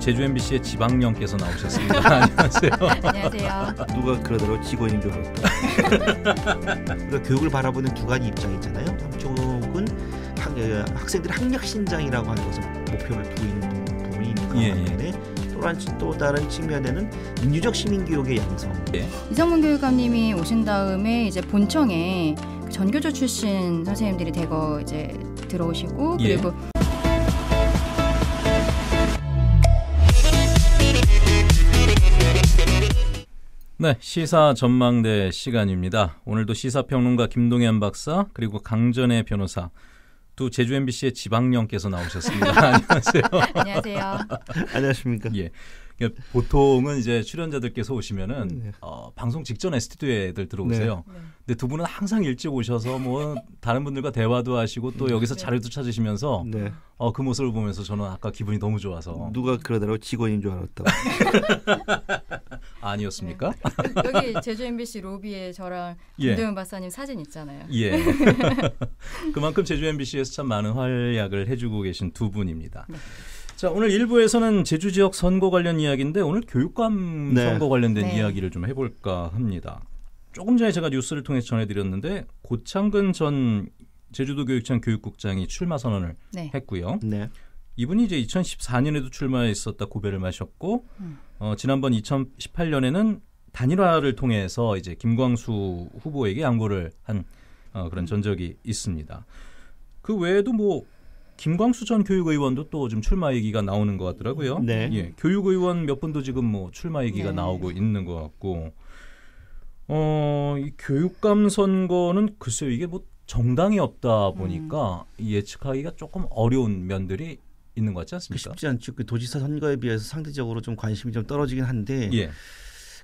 제주 MBC의 지방령께서 나오셨습니다. 안녕하세요. 안녕하세요. 누가 그러더라고 직원인 줄 알았다. 그러니까 교육을 바라보는 두 가지 입장이 있잖아요. 한쪽은 학, 예, 학생들 학력 신장이라고 하는 것을 목표를 두고 있는 부분 예, 예. 또 다른 측면에는 민주적 시민교육의 양성. 예. 이상문 교육감님이 오신 다음에 이제 본청에 전교조 출신 선생님들이 대거 이제 들어오시고 예. 그리고 예. 네, 시사 전망대 시간입니다. 오늘도 시사평론가 김동현 박사 그리고 강전의 변호사 또 제주 MBC의 지방령께서 나오셨습니다. 안녕하세요. 안녕하세요. 안녕하십니까? 예. 그러니까 보통은 이제 출연자들께서 오시면은 네. 어, 방송 직전에 스튜디오에들 들어오세요. 네. 네. 근데 두 분은 항상 일찍 오셔서 뭐 다른 분들과 대화도 하시고 또 여기서 네. 자료도 찾으시면서 네. 어, 그 모습을 보면서 저는 아까 기분이 너무 좋아서 누가 그러더라고 직원인 줄 알았다. 아니었습니까? 여기 제주 MBC 로비에 저랑 김대현 예. 박사님 사진 있잖아요. 예. 그만큼 제주 MBC에서 참 많은 활약을 해주고 계신 두 분입니다. 네. 자, 오늘 일부에서는 제주 지역 선거 관련 이야기인데 오늘 교육감 네. 선거 관련된 네. 이야기를 좀 해볼까 합니다. 조금 전에 제가 뉴스를 통해서 전해드렸는데 고창근 전 제주도 교육청 교육국장이 출마 선언을 네. 했고요. 네. 이분이 이제 2014년에도 출마했었다 고배를 마셨고 음. 어, 지난번 2018년에는 단일화를 통해서 이제 김광수 후보에게 양보를 한 어, 그런 전적이 있습니다. 그 외에도 뭐 김광수 전 교육의원도 또 지금 출마 얘기가 나오는 것 같더라고요. 네. 예, 교육의원 몇 분도 지금 뭐 출마 얘기가 네. 나오고 있는 것 같고, 어, 이 교육감 선거는 글쎄요, 이게 뭐 정당이 없다 보니까 음. 예측하기가 조금 어려운 면들이 있는 것 같지 않습니까? 그 쉽지 않죠. 그 도지사 선거에 비해서 상대적으로 좀 관심이 좀 떨어지긴 한데 예.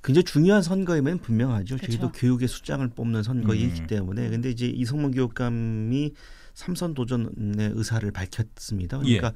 굉장히 중요한 선거임은 분명하죠. 그쵸. 저희도 교육의 수장을 뽑는 선거이기 음. 때문에 근데 이제 이성문 교육감이 삼선 도전의 의사를 밝혔습니다. 예. 그러니까 예.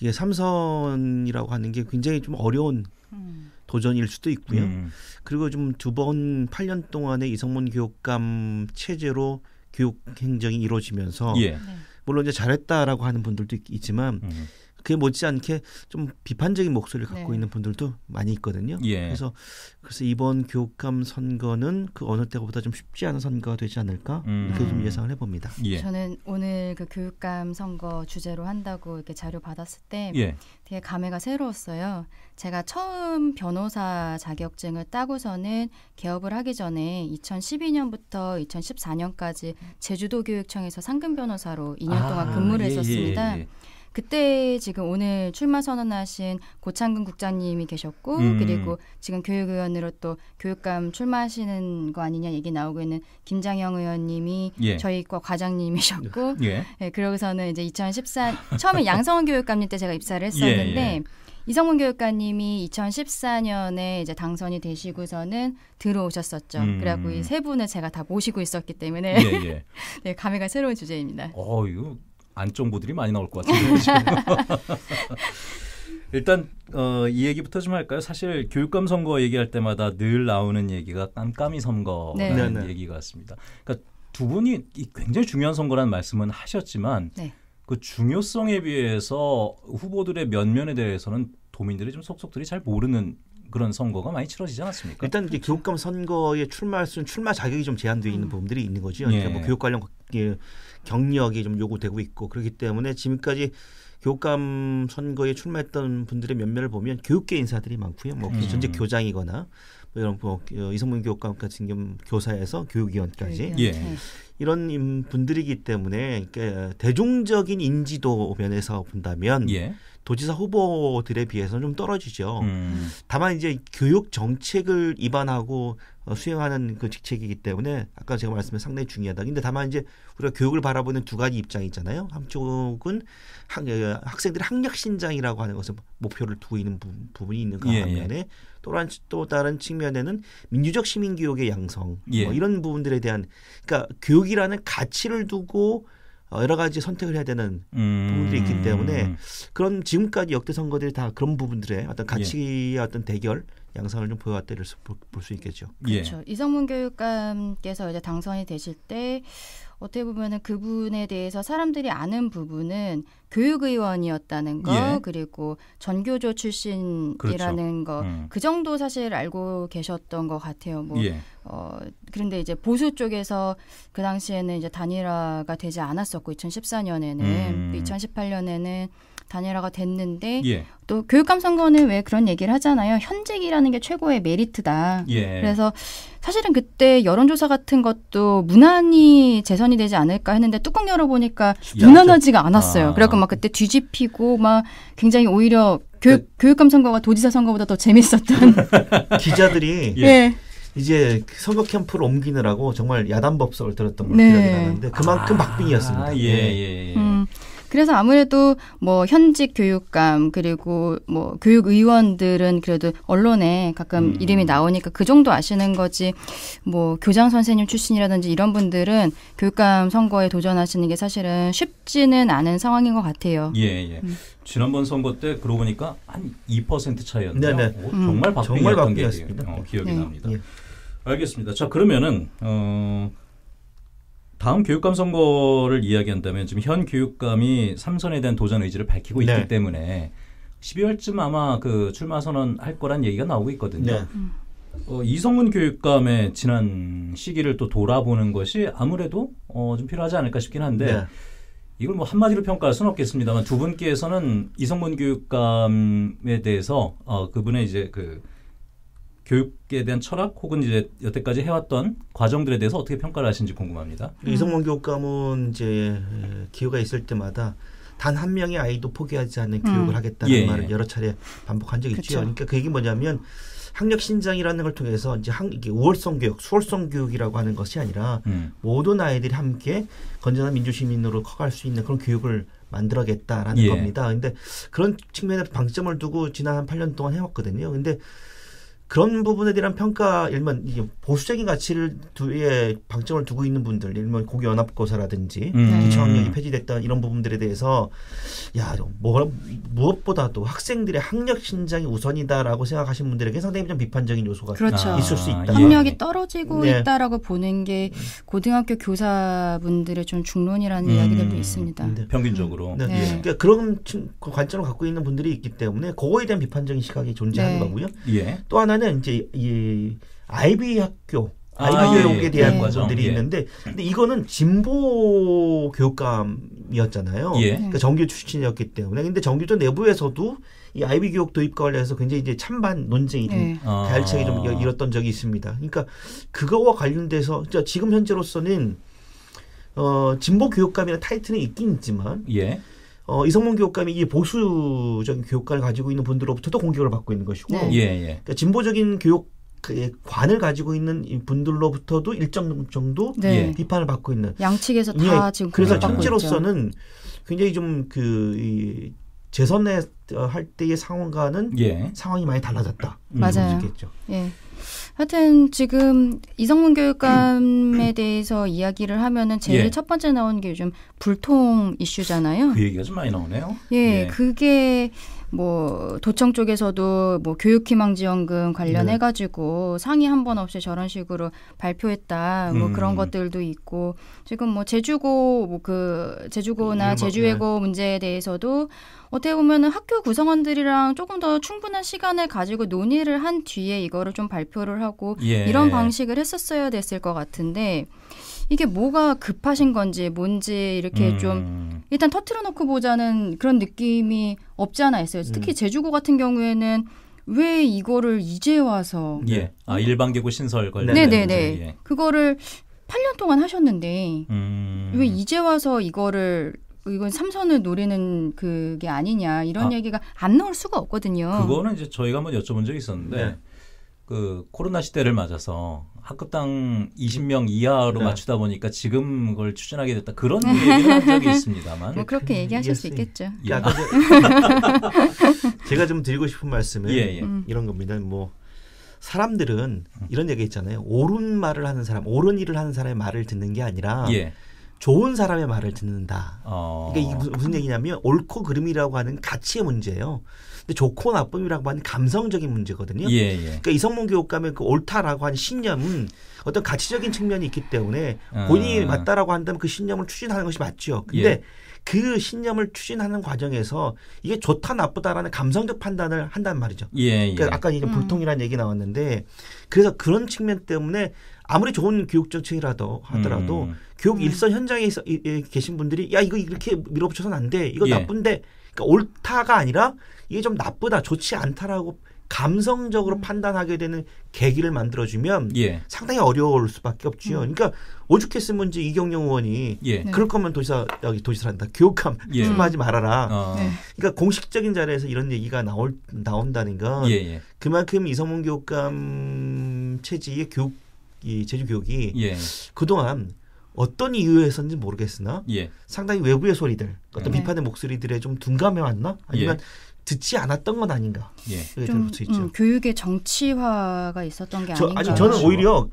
이게 삼선이라고 하는 게 굉장히 좀 어려운 음. 도전일 수도 있고요. 음. 그리고 좀 두번 8년 동안의 이성문 교육감 체제로 교육 행정이 이루어지면서 예. 네. 물론 이제 잘했다라고 하는 분들도 있지만 음. 그게 못지않게 좀 비판적인 목소리를 갖고 네. 있는 분들도 많이 있거든요. 예. 그래서 그래서 이번 교육감 선거는 그 어느 때보다 좀 쉽지 않은 선거가 되지 않을까 음. 이렇게 좀 예상을 해봅니다. 예. 저는 오늘 그 교육감 선거 주제로 한다고 이렇게 자료 받았을 때 예. 되게 감회가 새로웠어요. 제가 처음 변호사 자격증을 따고서는 개업을 하기 전에 2012년부터 2014년까지 제주도 교육청에서 상근 변호사로 2년 아, 동안 근무를 예, 예, 했었습니다. 예, 그때 지금 오늘 출마 선언하신 고창근 국장님이 계셨고 음. 그리고 지금 교육위원으로 또 교육감 출마하시는 거 아니냐 얘기 나오고 있는 김장영 의원님이 예. 저희과 과장님이셨고 예. 예. 그러고서는 이제 2014 처음에 양성원 교육감님 때 제가 입사를 예, 했었는데 예. 이성훈 교육감님이 2014년에 이제 당선이 되시고서는 들어오셨었죠. 음. 그래갖고 이 세 분을 제가 다 모시고 있었기 때문에 예, 예. 네, 감회가 새로운 주제입니다. 어, 이거 안정부들이 많이 나올 것 같은데 일단 어, 이 얘기부터 좀 할까요? 사실 교육감 선거 얘기할 때마다 늘 나오는 얘기가 깜깜이 선거라는 네. 얘기 같습니다. 그러니까 두 분이 굉장히 중요한 선거라는 말씀은 하셨지만 네. 그 중요성에 비해서 후보들의 면면에 대해서는 도민들이 좀 속속들이 잘 모르는 그런 선거가 많이 치러지지 않았습니까? 일단 이게 교육감 선거에 출마할 수 있는 출마 자격이 좀 제한되어 있는 음. 부분들이 있는 거죠. 그러니까 예. 뭐 교육 관련 예, 경력이 좀 요구되고 있고 그렇기 때문에 지금까지 교감 선거에 출마했던 분들의 면면을 보면 교육계 인사들이 많고요. 뭐 음. 현재 교장이거나 뭐 이런 뭐 어, 이성문 교감 같은 경우 교사에서 교육위원까지 예. 네. 이런 분들이기 때문에 대중적인 인지도 면에서 본다면 예. 도지사 후보들에 비해서는 좀 떨어지죠. 음. 다만 이제 교육 정책을 입안하고 어, 수행하는 그 직책이기 때문에 아까 제가 말씀드린 상당히 중요하다. 근데 다만 이제 우리가 교육을 바라보는 두 가지 입장이 있잖아요. 한쪽은 학, 예, 생들이 학력 신장이라고 하는 것을 목표를 두고 있는 부, 분이 있는 가 그 예, 예, 반면에 또또 다른 측면에는 민주적 시민 교육의 양성 뭐 예. 뭐 이런 부분들에 대한 그러니까 교육 독일하는 가치를 두고 어, 여러 가지 선택을 해야 되는 음. 부분들이 있기 음. 때문에 그런 지금까지 역대 선거들이 다 그런 부분들의 어떤 예. 가치의 예. 어떤 대결 양상을 좀 보여왔다 이럴 볼수 수 있겠죠. 예. 그렇죠. 예. 이성문 교육감께서 이제 당선이 되실 때 어떻게 보면은 그분에 대해서 사람들이 아는 부분은 교육의원이었다는 거 예. 그리고 전교조 출신이라는 그렇죠. 거그 음. 그 정도 사실 알고 계셨던 것 같아요. 뭐 예. 어, 그런데 이제 보수 쪽에서 그 당시에는 이제 단일화가 되지 않았었고 2014년에는 음. 2018년에는 단일화가 됐는데 예. 또 교육감 선거는 왜 그런 얘기를 하잖아요. 현직이라는 게 최고의 메리트다. 예. 그래서 사실은 그때 여론조사 같은 것도 무난히 재선이 되지 않을까 했는데 뚜껑 열어보니까 무난하지가 않았어요. 아. 그래갖고 막 그때 뒤집히고 막 굉장히 오히려 교육, 그, 교육감 선거가 도지사 선거보다 더 재밌었던 기자들이 예. 예. 이제 선거 캠프를 옮기느라고 정말 야단법석을 들었던 걸 네. 기억이 나는데 그만큼 아, 박빙이었습니다. 예, 예, 예. 예. 음. 그래서 아무래도 뭐 현직 교육감 그리고 뭐 교육 의원들은 그래도 언론에 가끔 음. 이름이 나오니까 그 정도 아시는 거지 뭐 교장 선생님 출신이라든지 이런 분들은 교육감 선거에 도전하시는 게 사실은 쉽지는 않은 상황인 것 같아요. 예, 예. 음. 지난번 선거 때 그러고 보니까 한 2% 차이였네요. 네, 네. 음. 정말 박빙이었 정말 게 어, 기억이 네. 납니다. 예. 알겠습니다. 자, 그러면은 어 다음 교육감 선거를 이야기한다면 지금 현 교육감이 삼선에 대한 도전 의지를 밝히고 있기 네. 때문에 12월쯤 아마 그 출마 선언 할 거란 얘기가 나오고 있거든요. 네. 음. 어, 이성문 교육감의 지난 시기를 또 돌아보는 것이 아무래도 어, 좀 필요하지 않을까 싶긴 한데 네. 이걸 뭐 한마디로 평가할 수는 없겠습니다만 두 분께서는 이성문 교육감에 대해서 어, 그분의 이제 그 교육에 대한 철학 혹은 이제 여태까지 해왔던 과정들에 대해서 어떻게 평가를 하시는지 궁금합니다. 음. 이성문 교육감은 이제 기회가 있을 때마다 단 한 명의 아이도 포기하지 않는 교육을 음. 하겠다는 예, 말을 예. 여러 차례 반복한 적이 있죠. 그러니까 그 얘기 뭐냐면 학력 신장이라는 걸 통해서 이제 한 이게 우월성 교육, 수월성 교육이라고 하는 것이 아니라 음. 모든 아이들이 함께 건전한 민주시민으로 커갈 수 있는 그런 교육을 만들어야겠다라는 예. 겁니다. 근데 그런 측면에 방점을 두고 지난 한 8년 동안 해왔거든요. 근데 그런 부분에 대한 평가 일면 보수적인 가치를 두에 방점을 두고 있는 분들 일면 고교연합고사라든지 음. 네. 기초학력이 폐지됐다 이런 부분들에 대해서 야 뭐, 무엇보다도 학생들의 학력 신장이 우선이다라고 생각하신 분들에게 상당히 좀 비판적인 요소가 그렇죠. 있을 수 아, 있다. 학력이 예. 떨어지고 네. 있다라고 보는 게 고등학교 교사분들의 좀 중론이라는 음. 이야기들도 있습니다. 네. 평균적으로 네. 네. 그러니까 예. 그러니까 그런 그 관점을 갖고 있는 분들이 있기 때문에 그거에 대한 비판적인 시각이 존재하는 네. 거고요. 예. 또 하나는 보면은 이제 이 아이비 학교 아, 아이비 예, 교육에 예, 대한 예. 부들이 예. 있는데 근데 이거는 진보 교육감이었잖아요. 예. 네. 그러니까 정규 출신이었기 때문에 근데 정규조 내부에서도 이 아이비 교육 도입과 관련해서 굉장히 이제 찬반 논쟁이 네. 아. 대 갈책이 좀이뤘던 적이 있습니다. 그러니까 그거와 관련돼서 지금 현재로서는 어 진보 교육감이라는 타이틀은 있긴 있지만 예. 어, 이성문 교육감이 이 보수적인 교육관을 가지고 있는 분들로부터도 공격을 받고 있는 것이고 네. 예, 예. 그러니까 진보적인 교육 그, 예, 관을 가지고 있는 분들로부터도 일정 정도 네. 예. 비판을 받고 있는 양측에서 다 예. 지금 그래서 정치로서는 굉장히 좀그 재선에 할 때의 상황과는 예. 상황이 많이 달라졌다. 맞아요. 예. 하여튼 지금 이성문 교육감에 대해서 이야기를 하면은 제일 예. 첫 번째 나온 게 요즘 불통 이슈잖아요. 그 얘기가 좀 많이 나오네요. 예. 예. 그게 뭐 도청 쪽에서도 뭐 교육희망지원금 관련해 네. 가지고 네. 상의 한 번 없이 저런 식으로 발표했다 뭐 음. 그런 것들도 있고 지금 뭐 제주고 뭐 그 제주고나 제주외고 네. 문제에 대해서도 어떻게 보면은 학교 구성원들이랑 조금 더 충분한 시간을 가지고 논의를 한 뒤에 이거를 좀 발표를 하고 예. 이런 방식을 했었어야 됐을 것 같은데 이게 뭐가 급하신 건지 뭔지 이렇게 음. 좀 일단 터트려 놓고 보자는 그런 느낌이 없지 않아 있어요. 음. 특히 제주고 같은 경우에는 왜 이거를 이제 와서 예. 아, 일반기구 신설 관련 네네네. 네. 문제, 예. 그거를 8년 동안 하셨는데 음. 왜 이제 와서 이거를 이건 삼선을 노리는 그게 아니냐 이런 아, 얘기가 안 나올 수가 없거든요. 그거는 이제 저희가 한번 여쭤본 적이 있었는데 네. 그 코로나 시대를 맞아서 학급당 20명 이하로 네. 맞추다 보니까 지금 그걸 추진하게 됐다 그런 얘기를 한 적이 있습니다만 뭐 그렇게 음, 얘기하실 수 있겠죠. 예. 아, 제가 좀 드리고 싶은 말씀은 예, 예. 음. 이런 겁니다. 뭐 사람들은 음. 이런 얘기 있잖아요. 옳은 말을 하는 사람, 옳은 일을 하는 사람의 말을 듣는 게 아니라 예. 좋은 사람의 말을 듣는다. 어. 그러니까 이게 무슨 얘기냐면 옳고 그름이라고 하는 가치의 문제예요. 근데 좋고 나쁨이라고 하는 감성적인 문제거든요. 예, 예. 그러니까 이성문 교육감의 그 옳다라고 하는 신념은 어떤 가치적인 측면이 있기 때문에 아. 본인이 어. 맞다라고 한다면 그 신념을 추진하는 것이 맞죠. 근데 예. 그 신념을 추진하는 과정에서 이게 좋다 나쁘다라는 감성적 판단을 한단 말이죠. 예, 예. 그러니까 아까 이제 음. 불통이라는 음. 얘기 나왔는데 그래서 그런 측면 때문에 아무리 좋은 교육 정책이라도 하더라도 음. 교육 음. 일선 현장에 있어, 이, 계신 분들이 야 이거 이렇게 밀어붙여서는 안 돼. 이거 예. 나쁜데 그러니까 옳다가 아니라 이게 좀 나쁘다, 좋지 않다라고 감성적으로 음. 판단하게 되는 계기를 만들어주면 예. 상당히 어려울 수밖에 없지요. 음. 그러니까 오죽했으면 이제 이경영 의원이 예. 네. 그럴 거면 도지사 여기 도지사란다 교육감 예. 출마하지 음. 말아라. 어. 네. 그러니까 공식적인 자리에서 이런 얘기가 나올 나온다는 건예 예. 그만큼 이성문 교육감 체제의 교육 이 제주 교육이 예. 그동안 어떤 이유에서인지 모르겠으나 예. 상당히 외부의 소리들 어떤 네. 비판의 목소리들에 좀 둔감해 왔나 예. 아니면 예. 듣지 않았던 건 아닌가. 예. 예 좀, 음, 교육의 정치화가 있었던 게 저, 아닌가. 아니 저는 그렇죠. 오히려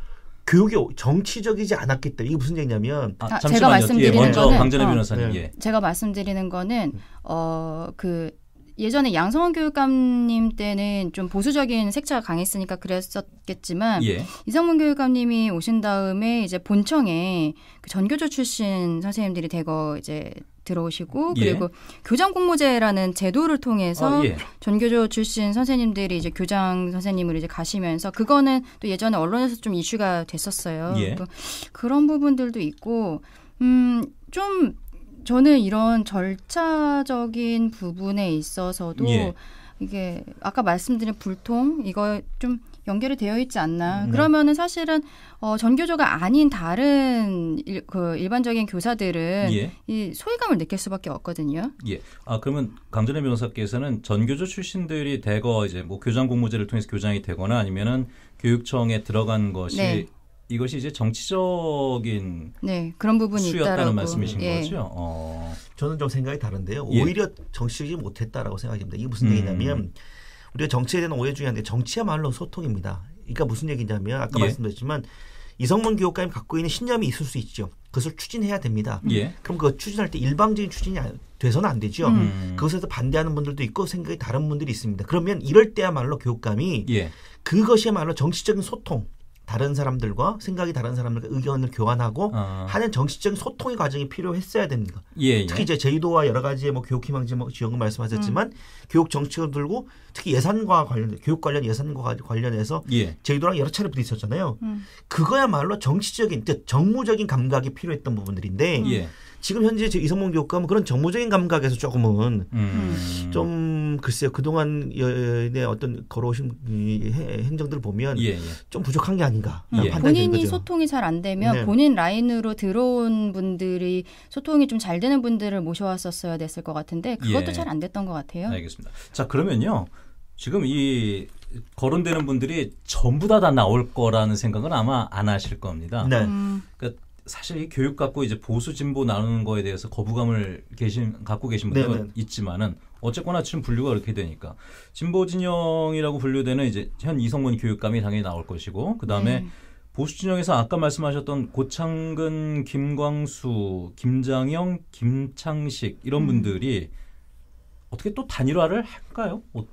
교육이 정치적이지 않았기 때문에 이게 무슨 얘기냐면 아, 아 제가 말씀드리는 예, 먼저 거는 어, 변호사님 어, 예. 제가 말씀드리는 거는 어그 예전에 양성원 교육감님 때는 좀 보수적인 색채가 강했으니까 그랬었겠지만 예. 이성문 교육감님이 오신 다음에 이제 본청에 그 전교조 출신 선생님들이 대거 이제 들어오시고 예. 그리고 예. 교장 공모제라는 제도를 통해서 아, 예. 전교조 출신 선생님들이 이제 교장 선생님으로 이제 가시면서 그거는 또 예전에 언론에서 좀 이슈가 됐었어요. 예. 또 그런 부분들도 있고 음좀 저는 이런 절차적인 부분에 있어서도 예. 이게 아까 말씀드린 불통 이거 좀 연결이 되어 있지 않나. 음, 네. 그러면은 사실은 어, 전교조가 아닌 다른 일, 그 일반적인 교사들은 예. 이 소외감을 느낄 수밖에 없거든요. 예. 아 그러면 강준혜 변호사께서는 전교조 출신들이 대거 이제 뭐 교장 공모제를 통해서 교장이 되거나 아니면은 교육청에 들어간 것이 네. 이것이 이제 정치적인 네, 그런 부분이 수다는 있다라고. 말씀이신 예. 거죠. 어. 저는 좀 생각이 다른데요. 예. 오히려 예. 정치적이지 못했다라고 생각합니다. 이게 무슨 음. 얘기냐면 우리가 정치에 대한 오해 중에 하나가 정치야말로 소통입니다. 그러니까 무슨 얘기냐면 아까 예. 말씀드렸지만 이성문 교육감이 갖고 있는 신념이 있을 수 있죠. 그것을 추진해야 됩니다. 예. 그럼 그 추진할 때 일방적인 추진이 돼서는 안 되죠. 음. 그것에서 반대하는 분들도 있고 생각이 다른 분들이 있습니다. 그러면 이럴 때야말로 교육감이 예. 그것이야말로 정치적인 소통, 다른 사람들과 생각이 다른 사람들과 의견을 교환하고 어. 하는 정치적인 소통의 과정이 필요했어야 됩니다. 예, 예, 특히 예. 이제 제주도와 여러 가지의 뭐교육희망지역을 말씀하셨지만 음. 교육 정책을 들고 특히 예산과 관련 교육 관련 예산과 관련해서 예. 제주도랑 여러 차례 부딪혔잖아요. 음. 그거야말로 정치적인 즉 그러니까 정무적인 감각이 필요했던 부분들인데 음. 지금 현재 이성문 교육감은 뭐 그런 정무적인 감각에서 조금은 음. 좀 글쎄요 그동안 의 어떤 걸어오신 행정들을 보면 예, 예. 좀 부족한 게 아닌가 예. 본인이 소통이 잘 안 되면 네. 본인 라인으로 들어온 분들이 소통이 좀 잘 되는 분들을 모셔왔었어야 됐을 것 같은데 그것도 예. 잘안 됐던 것 같아요. 알겠습니다. 자 그러면요 지금 이 거론되는 분들이 전부 다 다 나올 거라는 생각은 아마 안 하실 겁니다. 네. 음. 그러니까 사실 이 교육 갖고 이제 보수 진보 나누는 거에 대해서 거부감을 계신 갖고 계신 분도 있지만은 어쨌거나 지금 분류가 그렇게 되니까 진보 진영이라고 분류되는 이제 현 이성문 교육감이 당연히 나올 것이고 그 다음에 네. 보수 진영에서 아까 말씀하셨던 고창근, 김광수, 김장영, 김창식 이런 음. 분들이 어떻게 또 단일화를 할까요? 어,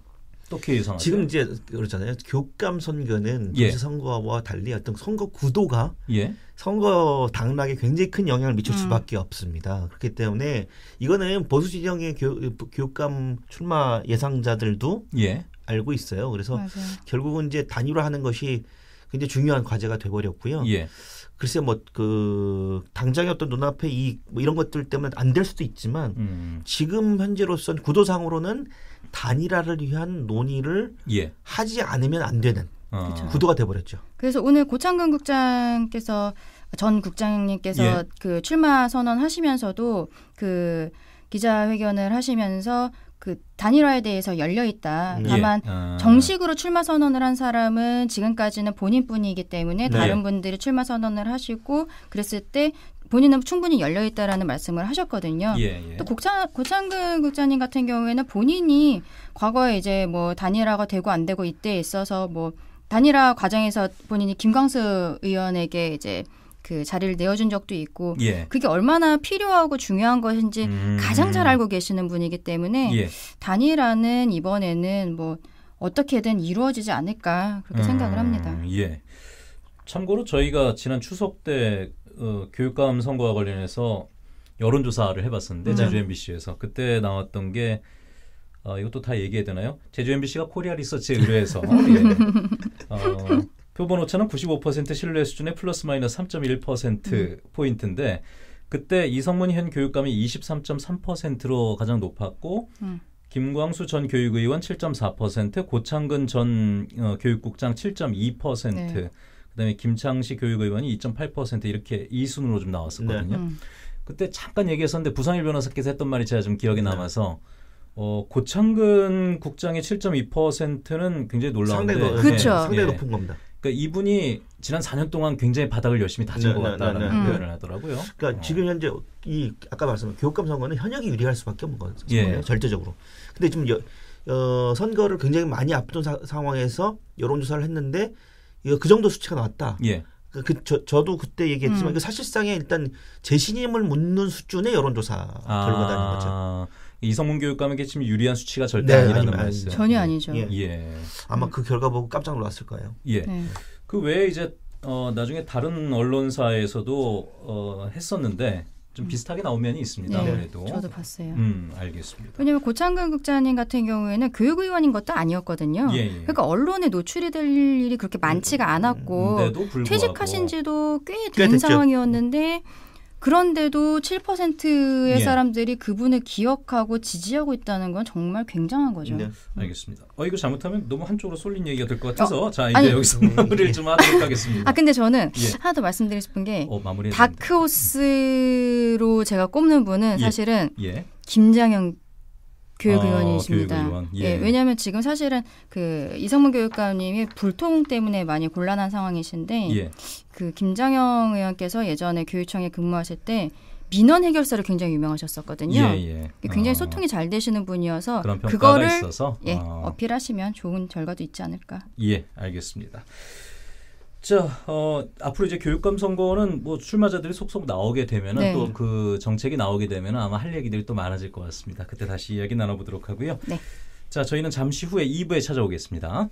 어떻게 예상하세요? 지금 이제 그렇잖아요. 교감 선거는 예. 도시 선거와 달리 어떤 선거 구도가 예. 선거 당락에 굉장히 큰 영향을 미칠 음. 수밖에 없습니다. 그렇기 때문에 이거는 보수 진영의 교, 감 출마 예상자들도 예. 알고 있어요. 그래서 맞아요. 결국은 이제 단일화하는 것이 굉장히 중요한 과제가 돼버렸고요. 예. 글쎄 뭐 그 당장의 어떤 눈앞에 이뭐 이런 것들 때문에 안 될 수도 있지만 음. 지금 현재로선 구도상으로는 단일화를 위한 논의를 예. 하지 않으면 안 되는 어. 구도가 돼버렸죠. 그래서 오늘 고창근 국장께서 전 국장님께서 예. 그 출마 선언하시면서도 그 기자회견을 하시면서 그 단일화에 대해서 열려 있다. 음. 다만 예. 아. 정식으로 출마 선언을 한 사람은 지금까지는 본인뿐이기 때문에 네. 다른 분들이 출마 선언을 하시고 그랬을 때 본인은 충분히 열려 있다라는 말씀을 하셨거든요. 예, 예. 또 고창 고창근 국장님 같은 경우에는 본인이 과거에 이제 뭐 단일화가 되고 안 되고 이때에 있어서 뭐 단일화 과정에서 본인이 김광수 의원에게 이제 그 자리를 내어준 적도 있고 예. 그게 얼마나 필요하고 중요한 것인지 음. 가장 잘 알고 계시는 분이기 때문에 예. 단일화는 이번에는 뭐 어떻게든 이루어지지 않을까 그렇게 음. 생각을 합니다. 예. 참고로 저희가 지난 추석 때 어, 교육감 선거와 관련해서 여론조사를 해봤었는데 음. 제주 MBC에서 그때 나왔던 게 어, 이것도 다 얘기해야 되나요? 제주 MBC가 코리아 리서치에 의뢰해서 아, 예. 어, 표본 오차는 95% 신뢰 수준의 플러스 마이너스 3.1% 음. 포인트인데 그때 이성문 현 교육감이 23.3%로 가장 높았고 음. 김광수 전 교육의원 7.4%, 고창근 전 어, 교육국장 7.2%. 네. 그다음에 김창식 교육의원이 2.8% 이렇게 이 순으로 좀 나왔었거든요. 네. 음. 그때 잠깐 얘기했었는데 부상일 변호사께서 했던 말이 제가 좀 기억에 네. 남아서 네. 어, 고창근 국장의 7.2%는 굉장히 놀라운데 상당히, 높, 네. 상당 네. 높은 겁니다. 그러니까 이분이 지난 4년 동안 굉장히 바닥을 열심히 다진 네, 것 네, 같다라는 네, 네, 표현을 하더라고요. 그러니까 어. 지금 현재 이 아까 말씀한 교육감 선거는 현역이 유리할 수밖에 없는 거예요. 예. 절대적으로. 근데 지금 여, 어, 선거를 굉장히 많이 앞둔 사, 상황에서 여론조사를 했는데 이거 그 정도 수치가 나왔다. 예. 그러니까 그, 저, 저도 그때 얘기했지만 음. 이 사실상에 일단 재신임을 묻는 수준의 여론조사 아, 결과다는 거죠. 이성문 교육감에 게치면 유리한 수치가 절대 네, 아니라는 아니, 말씀. 전혀 아니죠. 예. 예. 아마 그 결과 보고 깜짝 놀랐을 거예요. 예. 네. 그 외에 이제 어, 나중에 다른 언론사에서도 어, 했었는데 좀 음. 비슷하게 나오면이 있습니다. 네, 아무래도 저도 봤어요. 음, 알겠습니다. 왜냐하면 고창근 국장님 같은 경우에는 교육의원인 것도 아니었거든요. 예, 예. 그러니까 언론에 노출이 될 일이 그렇게 많지가 음, 음. 않았고 퇴직하신지도 꽤 된 상황이었는데 그런데도 7%의 예. 사람들이 그분을 기억하고 지지하고 있다는 건 정말 굉장한 거죠. 네, 음. 알겠습니다. 어 이거 잘못하면 너무 한쪽으로 쏠린 얘기가 될 것 같아서 어, 자 이제 아니, 여기서 마무리를 좀 하도록 하겠습니다. 아 근데 저는 예. 하나 더 말씀드리고 싶은 게 어, 다크호스로 제가 꼽는 분은 예. 사실은 예. 김장영 교육위원이십니다. 아, 예. 예. 왜냐하면 지금 사실은 그 이성문 교육감님이 불통 때문에 많이 곤란한 상황이신데 예. 그 김장영 의원께서 예전에 교육청에 근무하실 때 민원 해결사를 굉장히 유명하셨었거든요. 예, 예. 굉장히 아. 소통이 잘 되시는 분이어서 그거를 예, 아. 예, 어필하시면 좋은 결과도 있지 않을까. 예, 알겠습니다. 자, 어, 앞으로 이제 교육감 선거는 뭐 출마자들이 속속 나오게 되면은 네. 또그 정책이 나오게 되면은 아마 할 얘기들이 또 많아질 것 같습니다. 그때 다시 이야기 나눠보도록 하고요. 네. 자, 저희는 잠시 후에 2부에 찾아오겠습니다.